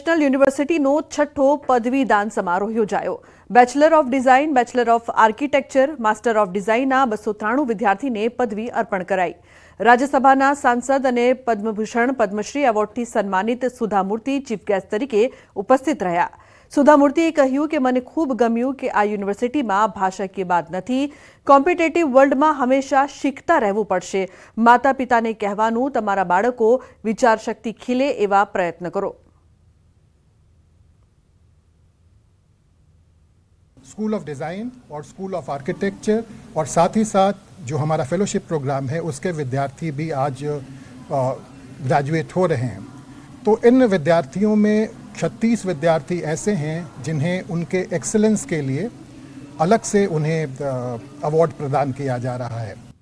national university નો છઠ્ઠો પદવીદાન સમારોહ યોજાયો bachelor of design bachelor of architecture master of design ના 293 વિદ્યાર્થીને પદવી અર્પણ કરાઈ રાજ્યસભાના સાંસદ અને પદમભૂષણ પદ્મશ્રી એવોર્ડથી સન્માનિત સુધામૂર્તિ ચીફ ગેસ્ટ તરીકે ઉપસ્થિત રહ્યા સુધામૂર્તિ કહ્યું કે મને ખૂબ ગમ્યું કે આ યુનિવર્સિટીમાં ભાષા કે બાદ નથી કોમ્પિટિટિવ વર્લ્ડમાં હંમેશા શીખતા રહેવું પડશે માતા-પિતાને કહેવાનું તમારા બાળકો વિચારશક્તિ ખીલે એવા પ્રયત્ન કરો स्कूल ऑफ डिज़ाइन और स्कूल ऑफ आर्किटेक्चर और साथ ही साथ जो हमारा फेलोशिप प्रोग्राम है उसके विद्यार्थी भी आज ग्रेजुएट हो रहे हैं तो इन विद्यार्थियों में छत्तीस विद्यार्थी ऐसे हैं जिन्हें उनके एक्सेलेंस के लिए अलग से उन्हें अवार्ड प्रदान किया जा रहा है